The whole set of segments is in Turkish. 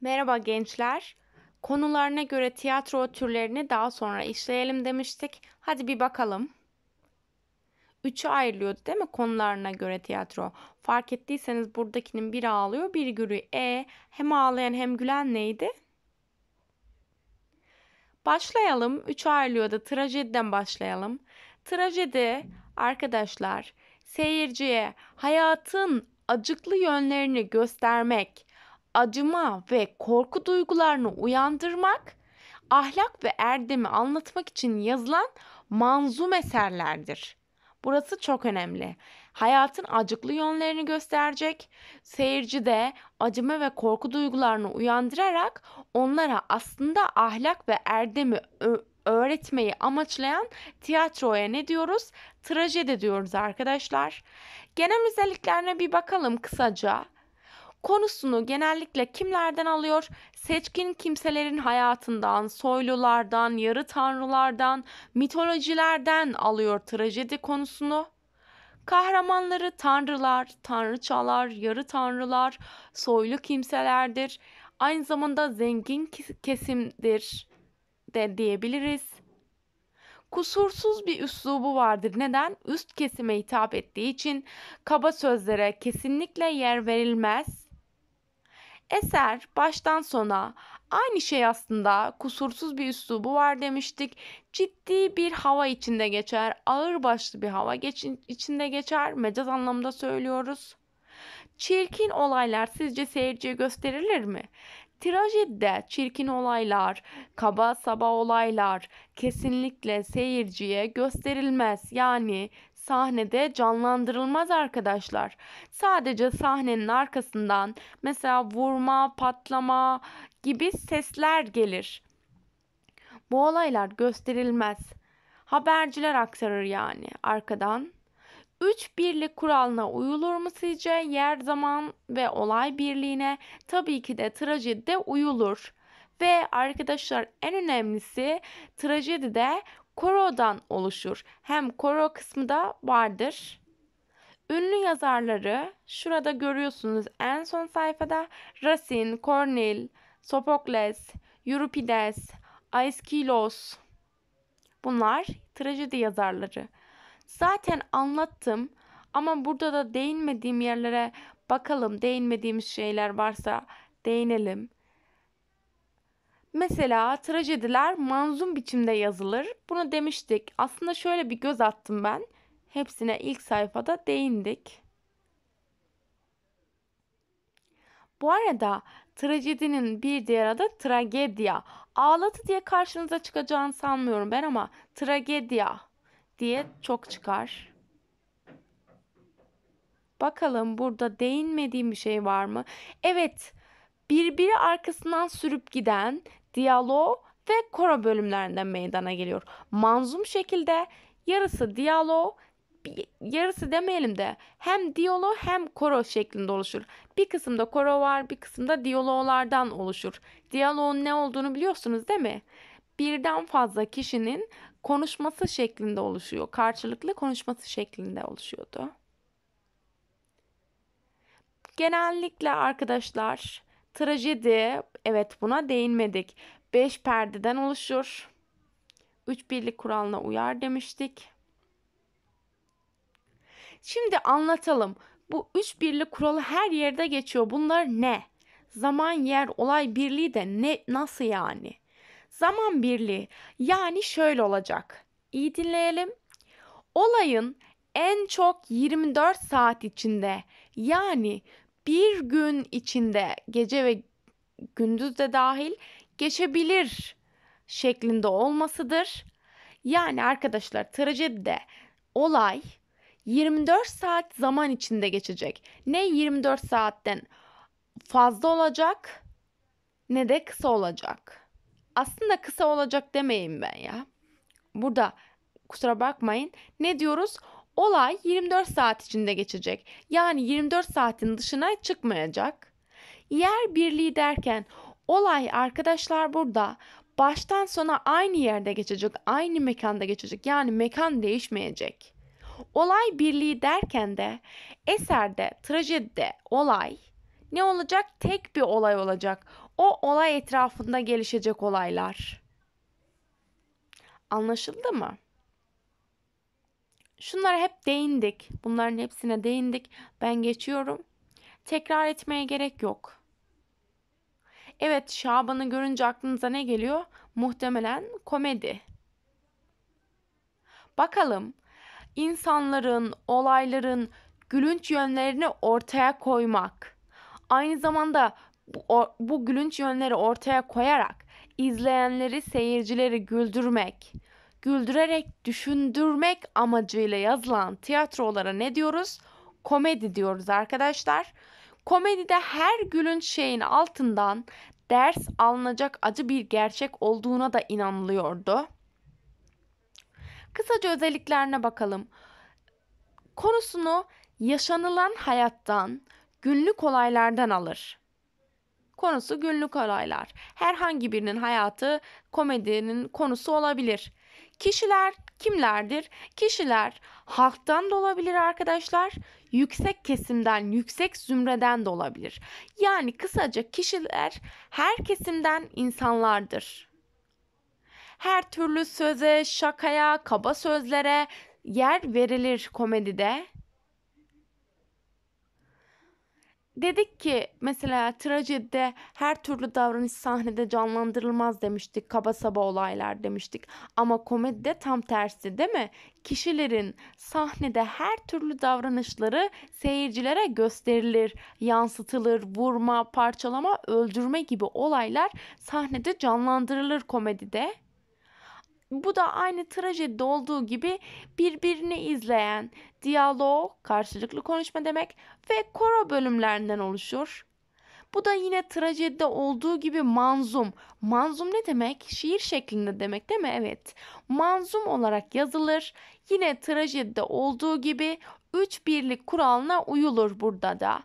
Merhaba gençler. Konularına göre tiyatro türlerini daha sonra işleyelim demiştik. Hadi bir bakalım. Üçe ayrılıyordu değil mi konularına göre tiyatro? Fark ettiyseniz buradakinin biri ağlıyor biri gülüyor. E hem ağlayan hem gülen neydi? Başlayalım. Üçe ayrılıyordu. Trajediden başlayalım. Trajedi arkadaşlar seyirciye hayatın acıklı yönlerini göstermek, acıma ve korku duygularını uyandırmak, ahlak ve erdemi anlatmak için yazılan manzum eserlerdir. Burası çok önemli. Hayatın acıklı yönlerini gösterecek, seyirci de acıma ve korku duygularını uyandırarak onlara aslında ahlak ve erdemi öğretmeyi amaçlayan tiyatroya ne diyoruz? Trajedi diyoruz arkadaşlar. Genel özelliklerine bir bakalım kısaca. Konusunu genellikle kimlerden alıyor? Seçkin kimselerin hayatından, soylulardan, yarı tanrılardan, mitolojilerden alıyor trajedi konusunu. Kahramanları tanrılar, tanrıçalar, yarı tanrılar, soylu kimselerdir. Aynı zamanda zengin kesimdir de diyebiliriz kusursuz bir üslubu vardır. Neden? Üst kesime hitap ettiği için kaba sözlere kesinlikle yer verilmez. Eser baştan sona aynı şey aslında kusursuz bir üslubu var demiştik. Ciddi bir hava içinde geçer, ağır başlı bir hava geç içinde geçer. Mecaz anlamda söylüyoruz. Çirkin olaylar sizce seyirciye gösterilir mi? Trajedide çirkin olaylar, kaba saba olaylar kesinlikle seyirciye gösterilmez. Yani sahnede canlandırılmaz arkadaşlar. Sadece sahnenin arkasından mesela vurma, patlama gibi sesler gelir. Bu olaylar gösterilmez. Haberciler aktarır yani arkadan. Üç birlik kuralına uyulur mu sizce? Yer, zaman ve olay birliğine tabii ki de trajedide uyulur. Ve arkadaşlar en önemlisi trajedide korodan oluşur. Hem koro kısmı da vardır. Ünlü yazarları şurada görüyorsunuz en son sayfada Racine, Cornell, Sophocles, Euripides, Aeschylus. Bunlar trajedi yazarları. Zaten anlattım ama burada da değinmediğim yerlere bakalım değinmediğimiz şeyler varsa değinelim. Mesela trajediler manzum biçimde yazılır. Bunu demiştik. Aslında şöyle bir göz attım ben. Hepsine ilk sayfada değindik. Bu arada trajedinin bir diğer adı tragedya. Ağlatı diye karşınıza çıkacağını sanmıyorum ben ama tragedya diye çok çıkar. Bakalım burada değinmediğim bir şey var mı? Evet, birbiri arkasından sürüp giden diyalog ve koro bölümlerinden meydana geliyor. Manzum şekilde yarısı diyalog, yarısı demeyelim de hem diyalog hem koro şeklinde oluşur. Bir kısımda koro var, bir kısımda diyaloglardan oluşur. Diyaloğun ne olduğunu biliyorsunuz değil mi? Birden fazla kişinin konuşması şeklinde oluşuyor. Karşılıklı konuşması şeklinde oluşuyordu. Genellikle arkadaşlar Trajedi, evet buna değinmedik. 5 perdeden oluşur. 3 birlik kuralına uyar demiştik. Şimdi anlatalım. Bu 3 birlik kuralı her yerde geçiyor. Bunlar ne? Zaman, yer, olay birliği de ne nasıl yani? Zaman birliği yani şöyle olacak. İyi dinleyelim. Olayın en çok 24 saat içinde yani bir gün içinde gece ve gündüz de dahil geçebilir şeklinde olmasıdır. Yani arkadaşlar trajedide olay 24 saat zaman içinde geçecek. Ne 24 saatten fazla olacak ne de kısa olacak. Aslında kısa olacak demeyeyim ben ya. Burada kusura bakmayın. Ne diyoruz? Olay 24 saat içinde geçecek. Yani 24 saatin dışına çıkmayacak. Yer birliği derken olay arkadaşlar burada baştan sona aynı yerde geçecek, aynı mekanda geçecek. Yani mekan değişmeyecek. Olay birliği derken de eserde, trajedide olay ne olacak? Tek bir olay olacak. O olay etrafında gelişecek olaylar. Anlaşıldı mı? Şunlara hep değindik. Bunların hepsine değindik. Ben geçiyorum. Tekrar etmeye gerek yok. Evet Şaban'ı görünce aklınıza ne geliyor? Muhtemelen komedi. Bakalım insanların, olayların gülünç yönlerini ortaya koymak. Aynı zamanda bu, o, bu gülünç yönleri ortaya koyarak izleyenleri, seyircileri güldürmek güldürerek, düşündürmek amacıyla yazılan tiyatrolara ne diyoruz? Komedi diyoruz arkadaşlar. Komedide her gülün şeyin altından ders alınacak acı bir gerçek olduğuna da inanılıyordu. Kısaca özelliklerine bakalım. Konusunu yaşanılan hayattan, günlük olaylardan alır. Konusu günlük olaylar. Herhangi birinin hayatı komedinin konusu olabilir. Kişiler kimlerdir? Kişiler halktan da olabilir arkadaşlar. Yüksek kesimden, yüksek zümreden de olabilir. Yani kısaca kişiler her kesimden insanlardır. Her türlü söze, şakaya, kaba sözlere yer verilir komedide. Dedik ki mesela trajedide her türlü davranış sahnede canlandırılmaz demiştik. Kaba saba olaylar demiştik. Ama komedide tam tersi değil mi? Kişilerin sahnede her türlü davranışları seyircilere gösterilir, yansıtılır. Vurma, parçalama, öldürme gibi olaylar sahnede canlandırılır komedide. Bu da aynı trajedi olduğu gibi birbirini izleyen diyalog, karşılıklı konuşma demek ve koro bölümlerinden oluşur. Bu da yine trajedide olduğu gibi manzum. Manzum ne demek? Şiir şeklinde demek değil mi? Evet. Manzum olarak yazılır. Yine trajedide olduğu gibi üç birlik kuralına uyulur burada da.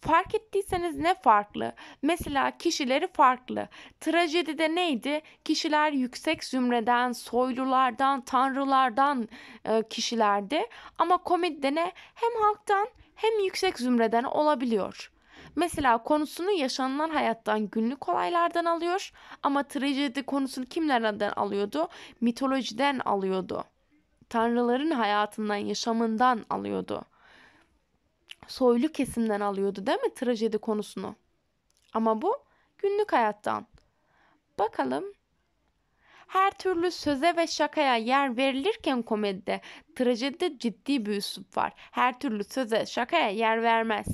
Fark ettiyseniz ne farklı? Mesela kişileri farklı. Trajedide neydi? Kişiler yüksek zümreden, soylulardan, tanrılardan e, kişilerdi. Ama komedide ne? Hem halktan hem yüksek zümreden olabiliyor. Mesela konusunu yaşanılan hayattan günlük olaylardan alıyor ama trajedi konusunu kimlerden alıyordu? Mitolojiden alıyordu. Tanrıların hayatından, yaşamından alıyordu soylu kesimden alıyordu değil mi trajedi konusunu? Ama bu günlük hayattan. Bakalım her türlü söze ve şakaya yer verilirken komedide, trajedide ciddi bir üslup var. Her türlü söze, şakaya yer vermez.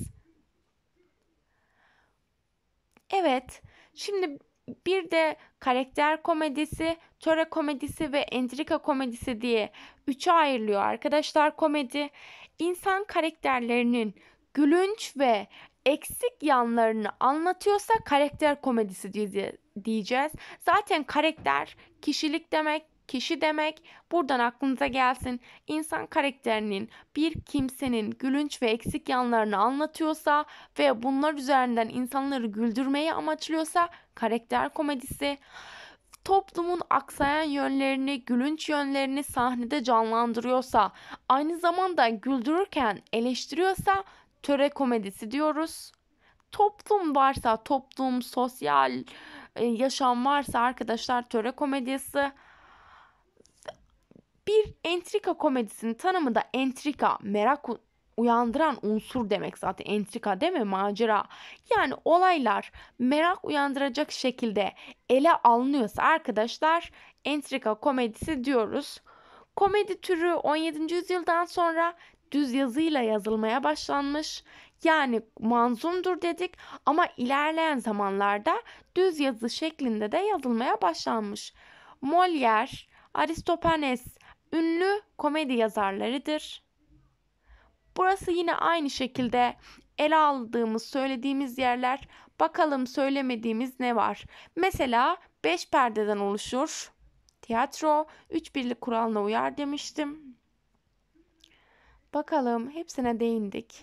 Evet, şimdi bir de karakter komedisi, töre komedisi ve entrika komedisi diye üçe ayrılıyor arkadaşlar komedi insan karakterlerinin gülünç ve eksik yanlarını anlatıyorsa karakter komedisi diyeceğiz. Zaten karakter kişilik demek, kişi demek. Buradan aklınıza gelsin. İnsan karakterinin bir kimsenin gülünç ve eksik yanlarını anlatıyorsa ve bunlar üzerinden insanları güldürmeyi amaçlıyorsa karakter komedisi toplumun aksayan yönlerini, gülünç yönlerini sahnede canlandırıyorsa, aynı zamanda güldürürken eleştiriyorsa töre komedisi diyoruz. Toplum varsa, toplum, sosyal e, yaşam varsa arkadaşlar töre komedisi. Bir entrika komedisinin tanımı da entrika, merak uyandıran unsur demek zaten entrika değil mi macera yani olaylar merak uyandıracak şekilde ele alınıyorsa arkadaşlar entrika komedisi diyoruz. Komedi türü 17. yüzyıldan sonra düz yazıyla yazılmaya başlanmış. Yani manzumdur dedik ama ilerleyen zamanlarda düz yazı şeklinde de yazılmaya başlanmış. Molière, Aristophanes ünlü komedi yazarlarıdır. Burası yine aynı şekilde ele aldığımız, söylediğimiz yerler. Bakalım söylemediğimiz ne var? Mesela 5 perdeden oluşur. Tiyatro 3 birlik kuralına uyar demiştim. Bakalım hepsine değindik.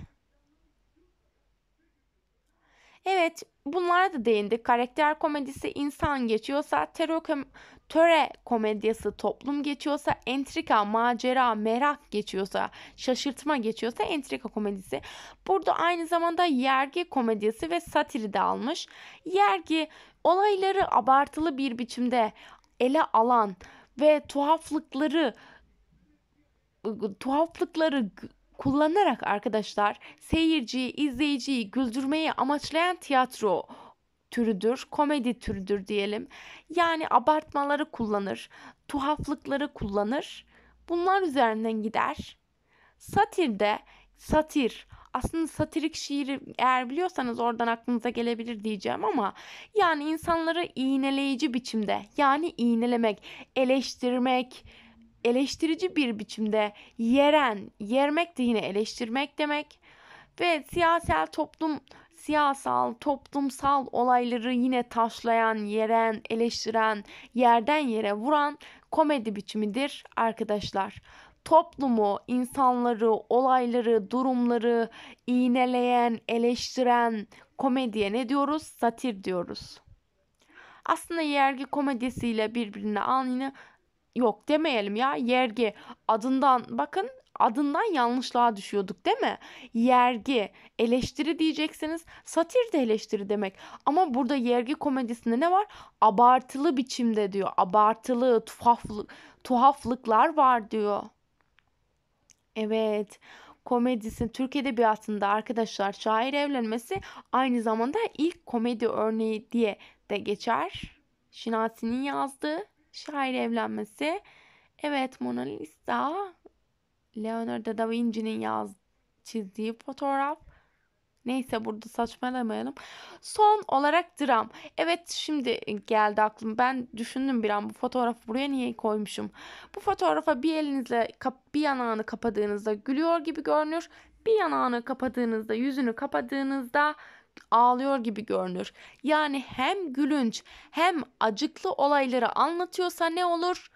Evet bunlara da değindik. Karakter komedisi insan geçiyorsa, terör kom töre komedisi toplum geçiyorsa, entrika, macera, merak geçiyorsa, şaşırtma geçiyorsa entrika komedisi. Burada aynı zamanda yergi komedisi ve satiri de almış. Yergi olayları abartılı bir biçimde ele alan ve tuhaflıkları ıı, tuhaflıkları kullanarak arkadaşlar seyirciyi, izleyiciyi güldürmeyi amaçlayan tiyatro türüdür, komedi türüdür diyelim. Yani abartmaları kullanır, tuhaflıkları kullanır. Bunlar üzerinden gider. Satirde satir aslında satirik şiiri eğer biliyorsanız oradan aklınıza gelebilir diyeceğim ama yani insanları iğneleyici biçimde yani iğnelemek, eleştirmek, eleştirici bir biçimde yeren, yermek de yine eleştirmek demek ve siyasal toplum siyasal, toplumsal olayları yine taşlayan, yeren, eleştiren, yerden yere vuran komedi biçimidir arkadaşlar. Toplumu, insanları, olayları, durumları iğneleyen, eleştiren komediye ne diyoruz? Satir diyoruz. Aslında yergi komedisiyle birbirine aynı yok demeyelim ya yergi adından bakın adından yanlışlığa düşüyorduk değil mi? Yergi, eleştiri diyeceksiniz. Satir de eleştiri demek. Ama burada yergi komedisinde ne var? Abartılı biçimde diyor. Abartılı, tuhaflı, tuhaflıklar var diyor. Evet komedisi Türk Edebiyatı'nda arkadaşlar şair evlenmesi aynı zamanda ilk komedi örneği diye de geçer. Şinasi'nin yazdığı Şair evlenmesi. Evet Mona Lisa Leonardo da Vinci'nin yaz çizdiği fotoğraf. Neyse burada saçmalamayalım. Son olarak dram. Evet şimdi geldi aklım. Ben düşündüm bir an bu fotoğrafı buraya niye koymuşum. Bu fotoğrafa bir elinizle bir yanağını kapadığınızda gülüyor gibi görünür. Bir yanağını kapadığınızda yüzünü kapadığınızda ağlıyor gibi görünür. Yani hem gülünç hem acıklı olayları anlatıyorsa ne olur?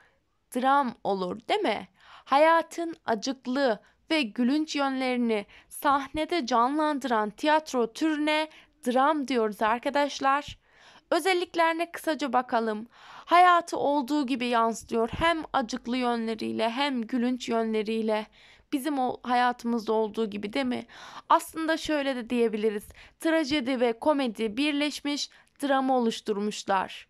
Dram olur, değil mi? Hayatın acıklı ve gülünç yönlerini sahnede canlandıran tiyatro türüne dram diyoruz arkadaşlar. Özelliklerine kısaca bakalım. Hayatı olduğu gibi yansıtıyor hem acıklı yönleriyle hem gülünç yönleriyle bizim o hayatımızda olduğu gibi değil mi? Aslında şöyle de diyebiliriz. Trajedi ve komedi birleşmiş drama oluşturmuşlar.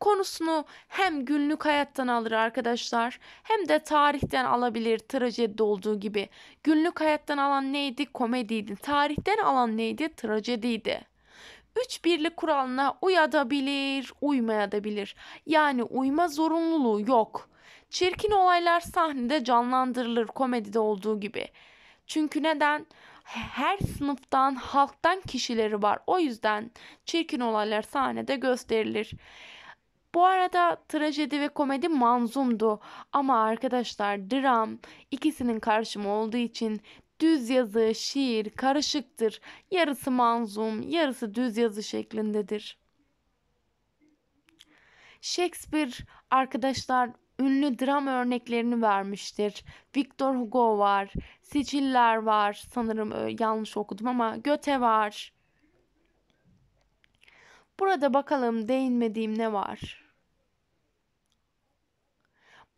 Konusunu hem günlük hayattan alır arkadaşlar hem de tarihten alabilir trajedide olduğu gibi. Günlük hayattan alan neydi? Komediydi. Tarihten alan neydi? Trajediydi. Üç birlik kuralına uyadabilir, uymayabilir. Yani uyma zorunluluğu yok. Çirkin olaylar sahnede canlandırılır komedide olduğu gibi. Çünkü neden? Her sınıftan, halktan kişileri var. O yüzden çirkin olaylar sahnede gösterilir. Bu arada trajedi ve komedi manzumdu ama arkadaşlar dram ikisinin karşımı olduğu için düz yazı, şiir karışıktır. Yarısı manzum, yarısı düz yazı şeklindedir. Shakespeare arkadaşlar ünlü dram örneklerini vermiştir. Victor Hugo var, Siciller var sanırım e, yanlış okudum ama Göte var. Burada bakalım değinmediğim ne var?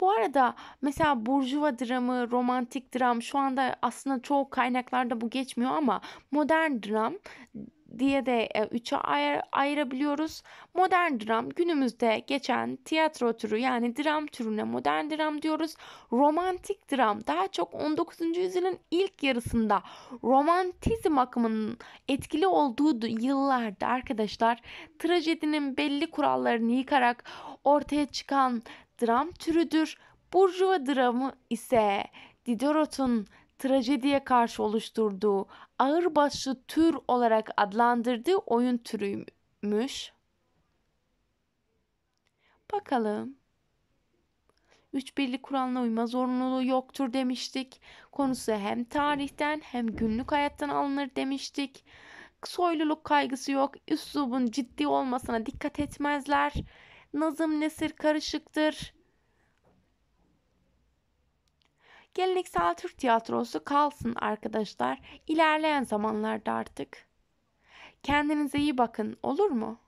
Bu arada mesela burjuva dramı, romantik dram şu anda aslında çoğu kaynaklarda bu geçmiyor ama modern dram diye de e, üçe ayır, ayırabiliyoruz. Modern dram günümüzde geçen tiyatro türü yani dram türüne modern dram diyoruz. Romantik dram daha çok 19. yüzyılın ilk yarısında romantizm akımının etkili olduğu yıllarda arkadaşlar trajedinin belli kurallarını yıkarak ortaya çıkan dram türüdür. Burjuva dramı ise Diderot'un trajediye karşı oluşturduğu ağırbaşlı tür olarak adlandırdığı oyun türüymüş. Bakalım. Üç birlik kuralına uyma zorunluluğu yoktur demiştik. Konusu hem tarihten hem günlük hayattan alınır demiştik. Soyluluk kaygısı yok. Üslubun ciddi olmasına dikkat etmezler. Nazım nesir karışıktır. Geleneksel Türk tiyatrosu kalsın arkadaşlar. İlerleyen zamanlarda artık. Kendinize iyi bakın olur mu?